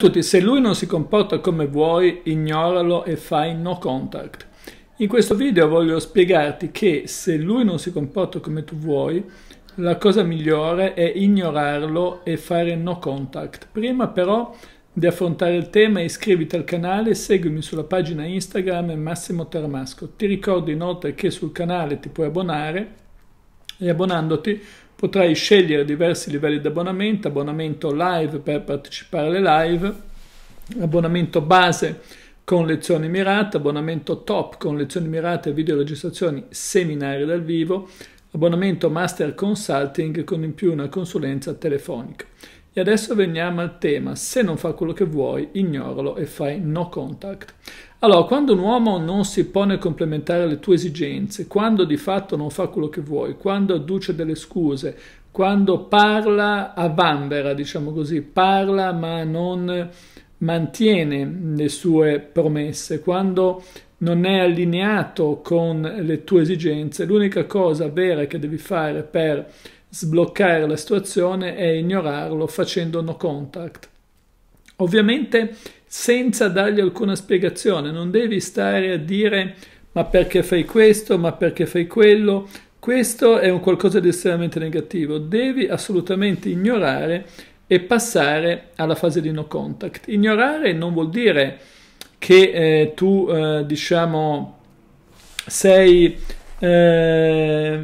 Tutti, se lui non si comporta come vuoi, ignoralo e fai no contact. In questo video voglio spiegarti che se lui non si comporta come tu vuoi, la cosa migliore è ignorarlo e fare no contact. Prima però di affrontare il tema iscriviti al canale, e seguimi sulla pagina Instagram Massimo Termasco. Ti ricordo inoltre che sul canale ti puoi abbonare e abbonandoti potrai scegliere diversi livelli di abbonamento, abbonamento live per partecipare alle live, abbonamento base con lezioni mirate, abbonamento top con lezioni mirate, video registrazioni, seminari dal vivo, abbonamento master consulting con in più una consulenza telefonica adesso veniamo al tema, se non fa quello che vuoi, ignoralo e fai no contact. Allora, quando un uomo non si pone a complementare le tue esigenze, quando di fatto non fa quello che vuoi, quando adduce delle scuse, quando parla a vanvera, diciamo così, parla ma non mantiene le sue promesse, quando non è allineato con le tue esigenze, l'unica cosa vera che devi fare per sbloccare la situazione e ignorarlo facendo no contact. Ovviamente senza dargli alcuna spiegazione, non devi stare a dire ma perché fai questo, ma perché fai quello, questo è un qualcosa di estremamente negativo, devi assolutamente ignorare e passare alla fase di no contact. Ignorare non vuol dire che eh, tu eh, diciamo sei eh,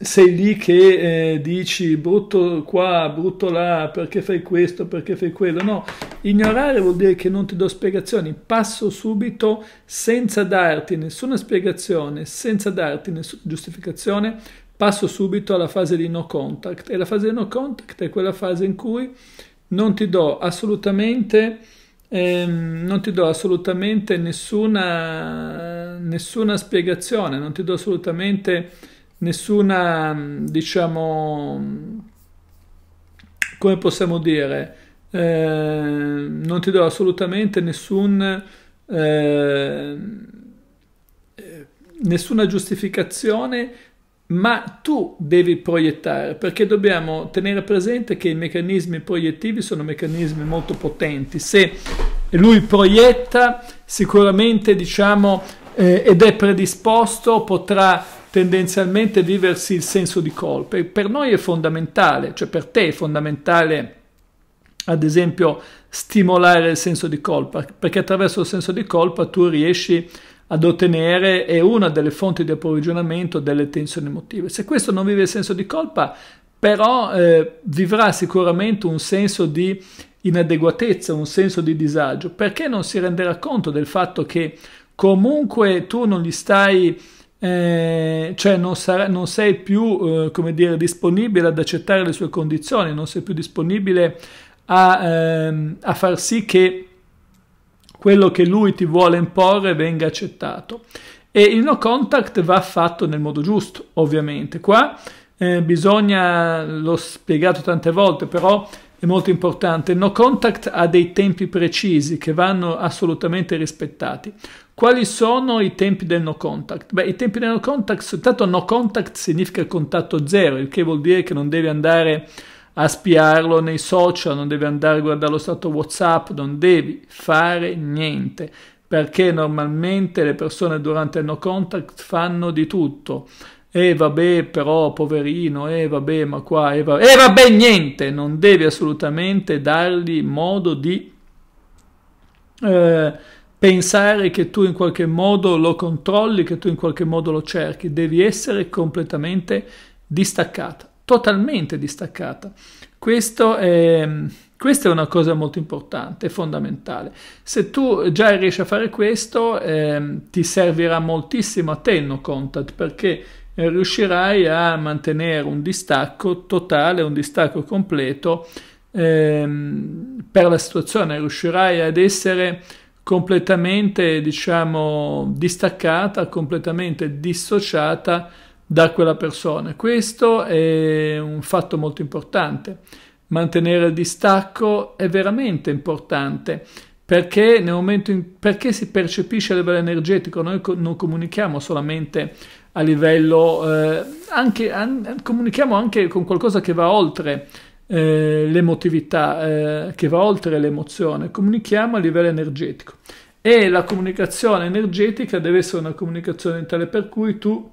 sei lì che eh, dici brutto qua, brutto là, perché fai questo, perché fai quello. No, ignorare vuol dire che non ti do spiegazioni, passo subito senza darti nessuna spiegazione, senza darti nessuna giustificazione, passo subito alla fase di no contact. E la fase di no contact è quella fase in cui non ti do assolutamente... Eh, non ti do assolutamente nessuna, nessuna spiegazione, non ti do assolutamente nessuna, diciamo, come possiamo dire, eh, non ti do assolutamente nessun, eh, nessuna giustificazione, ma tu devi proiettare, perché dobbiamo tenere presente che i meccanismi proiettivi sono meccanismi molto potenti. Se lui proietta, sicuramente, diciamo, eh, ed è predisposto, potrà tendenzialmente viversi il senso di colpa e per noi è fondamentale, cioè per te è fondamentale ad esempio stimolare il senso di colpa, perché attraverso il senso di colpa tu riesci ad ottenere è una delle fonti di approvvigionamento delle tensioni emotive. Se questo non vive il senso di colpa, però eh, vivrà sicuramente un senso di inadeguatezza, un senso di disagio, perché non si renderà conto del fatto che comunque tu non gli stai eh, cioè non, sarà, non, sei più eh, dire, disponibile ad accettare le sue condizioni, non sei più disponibile a, ehm, a far sì che quello che lui ti vuole imporre venga accettato. E il no contact va fatto nel modo giusto, ovviamente. Qua eh, bisogna, l'ho spiegato tante volte, però è molto importante. no contact ha dei tempi precisi che vanno assolutamente rispettati. Quali sono i tempi del no contact? Beh, i tempi del no contact, soltanto no contact significa contatto zero, il che vuol dire che non devi andare a spiarlo nei social, non devi andare a guardare lo stato WhatsApp, non devi fare niente, perché normalmente le persone durante il no contact fanno di tutto e eh, vabbè, però, poverino, e eh, vabbè, ma qua, e eh, vabbè, eh, vabbè, niente, non devi assolutamente dargli modo di eh, pensare che tu in qualche modo lo controlli, che tu in qualche modo lo cerchi, devi essere completamente distaccata, totalmente distaccata. Questo è... Questa è una cosa molto importante, fondamentale. Se tu già riesci a fare questo, eh, ti servirà moltissimo a te il no contact, perché eh, riuscirai a mantenere un distacco totale, un distacco completo ehm, per la situazione, riuscirai ad essere completamente, diciamo, distaccata, completamente dissociata da quella persona. Questo è un fatto molto importante. Mantenere il distacco è veramente importante perché, nel momento in, perché si percepisce a livello energetico, noi co- non comunichiamo solamente a livello, eh, anche, an- comunichiamo anche con qualcosa che va oltre eh, l'emotività, eh, che va oltre l'emozione, comunichiamo a livello energetico. E la comunicazione energetica deve essere una comunicazione tale per cui tu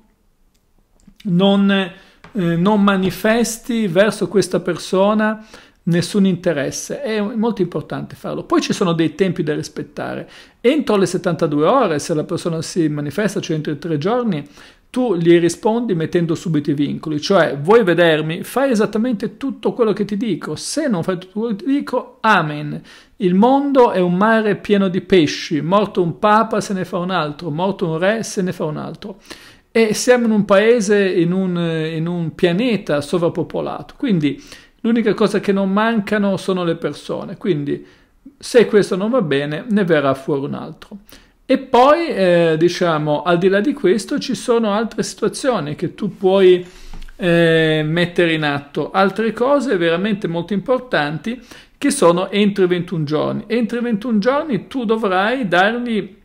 non, eh, non manifesti verso questa persona nessun interesse. È molto importante farlo. Poi ci sono dei tempi da rispettare. Entro le 72 ore, se la persona si manifesta, cioè entro i tre giorni, tu gli rispondi mettendo subito i vincoli, cioè vuoi vedermi, fai esattamente tutto quello che ti dico, se non fai tutto quello che ti dico, amen. Il mondo è un mare pieno di pesci, morto un papa se ne fa un altro, morto un re se ne fa un altro. E siamo in un paese, in un, in un pianeta sovrappopolato, quindi L'unica cosa che non mancano sono le persone, quindi se questo non va bene ne verrà fuori un altro. E poi, eh, diciamo, al di là di questo ci sono altre situazioni che tu puoi eh, mettere in atto, altre cose veramente molto importanti che sono entro i 21 giorni. Entro i 21 giorni tu dovrai dargli,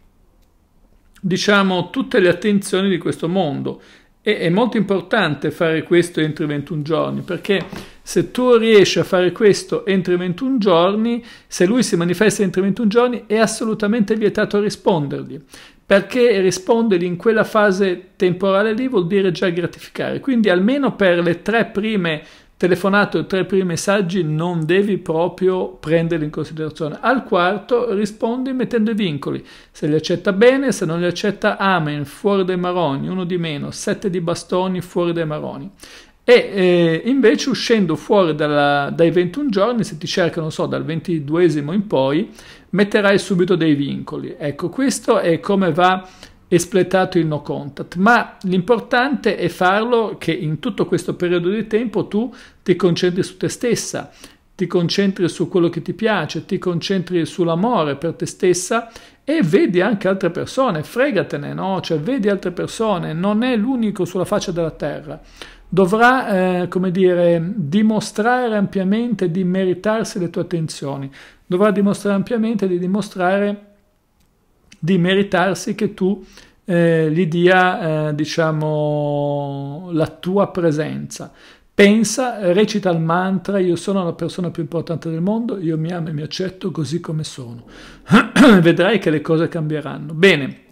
diciamo, tutte le attenzioni di questo mondo. E è molto importante fare questo entro i 21 giorni perché se tu riesci a fare questo entro i 21 giorni, se lui si manifesta entro i 21 giorni, è assolutamente vietato rispondergli. Perché rispondergli in quella fase temporale lì vuol dire già gratificare. Quindi almeno per le tre prime telefonate o tre primi messaggi non devi proprio prenderli in considerazione. Al quarto rispondi mettendo i vincoli. Se li accetta bene, se non li accetta amen, fuori dai maroni, uno di meno, sette di bastoni, fuori dai maroni. E eh, invece uscendo fuori dalla, dai 21 giorni, se ti cercano, so, dal 22 in poi, metterai subito dei vincoli. Ecco, questo è come va espletato il no contact, ma l'importante è farlo che in tutto questo periodo di tempo tu ti concentri su te stessa, ti concentri su quello che ti piace, ti concentri sull'amore per te stessa e vedi anche altre persone, fregatene, no? Cioè vedi altre persone, non è l'unico sulla faccia della terra. Dovrà, eh, come dire, dimostrare ampiamente di meritarsi le tue attenzioni, dovrà dimostrare ampiamente di dimostrare di meritarsi che tu eh, gli dia, eh, diciamo, la tua presenza Pensa, recita il mantra, io sono la persona più importante del mondo, io mi amo e mi accetto così come sono. Vedrai che le cose cambieranno. Bene,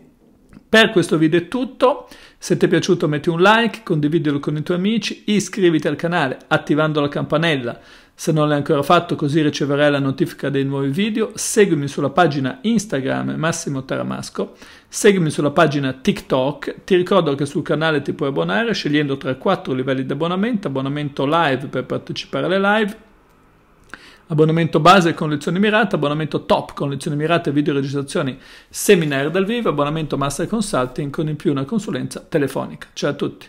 per questo video è tutto, se ti è piaciuto metti un like, condividilo con i tuoi amici, iscriviti al canale attivando la campanella se non l'hai ancora fatto così riceverai la notifica dei nuovi video, seguimi sulla pagina Instagram Massimo Taramasco, seguimi sulla pagina TikTok, ti ricordo che sul canale ti puoi abbonare scegliendo tra i quattro livelli di abbonamento, abbonamento live per partecipare alle live, abbonamento base con lezioni mirate, abbonamento top con lezioni mirate e videoregistrazioni seminari dal vivo, abbonamento master consulting con in più una consulenza telefonica. Ciao a tutti!